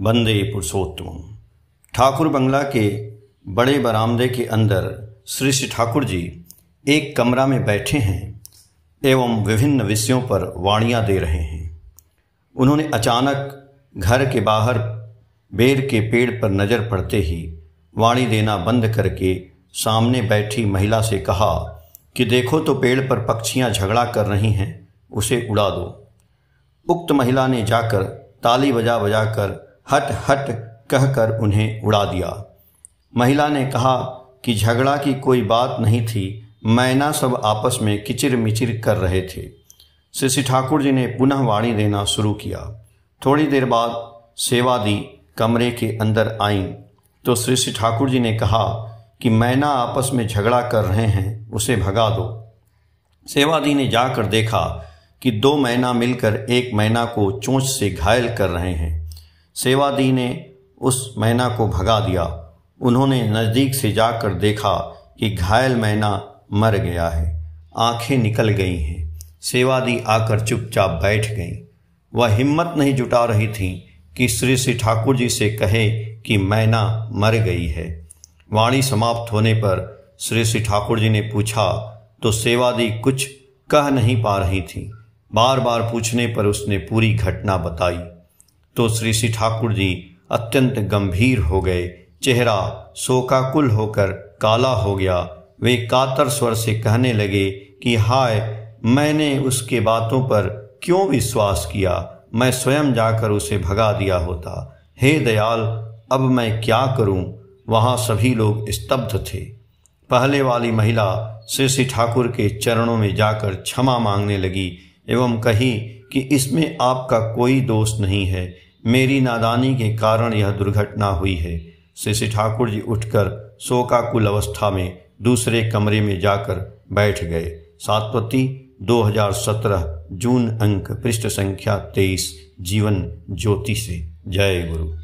बंदे पुरुषोत्तम ठाकुर बंगला के बड़े बरामदे के अंदर श्री श्री ठाकुर जी एक कमरा में बैठे हैं एवं विभिन्न विषयों पर वाणियाँ दे रहे हैं उन्होंने अचानक घर के बाहर बेर के पेड़ पर नज़र पड़ते ही वाणी देना बंद करके सामने बैठी महिला से कहा कि देखो तो पेड़ पर पक्षियाँ झगड़ा कर रही हैं उसे उड़ा दो उक्त महिला ने जाकर ताली बजा बजा कर हट हट कहकर उन्हें उड़ा दिया महिला ने कहा कि झगड़ा की कोई बात नहीं थी मैना सब आपस में किचिर मिचिर कर रहे थे श्री ठाकुर जी ने पुनः वाणी देना शुरू किया थोड़ी देर बाद सेवा दी कमरे के अंदर आई तो श्री ठाकुर जी ने कहा कि मैना आपस में झगड़ा कर रहे हैं उसे भगा दो सेवादी ने जाकर देखा कि दो मैना मिलकर एक मैना को चोंच से घायल कर रहे हैं सेवादी ने उस मैना को भगा दिया उन्होंने नज़दीक से जाकर देखा कि घायल मैना मर गया है आंखें निकल गई हैं सेवादी आकर चुपचाप बैठ गई वह हिम्मत नहीं जुटा रही थी कि श्री श्री ठाकुर जी से कहे कि मैना मर गई है वाणी समाप्त होने पर श्री श्री ठाकुर जी ने पूछा तो सेवादी कुछ कह नहीं पा रही थी बार बार पूछने पर उसने पूरी घटना बताई तो श्री श्री ठाकुर जी अत्यंत गंभीर हो गए चेहरा शोकाकुल होकर काला हो गया वे कातर स्वर से कहने लगे कि हाय मैंने उसके बातों पर क्यों विश्वास किया मैं स्वयं जाकर उसे भगा दिया होता हे दयाल अब मैं क्या करूं? वहां सभी लोग स्तब्ध थे पहले वाली महिला श्री श्री ठाकुर के चरणों में जाकर क्षमा मांगने लगी एवं कही कि इसमें आपका कोई दोष नहीं है मेरी नादानी के कारण यह दुर्घटना हुई है श्री ठाकुर जी उठकर शोकाकुल अवस्था में दूसरे कमरे में जाकर बैठ गए सातपति 2017 जून अंक पृष्ठ संख्या 23 जीवन ज्योति से जय गुरु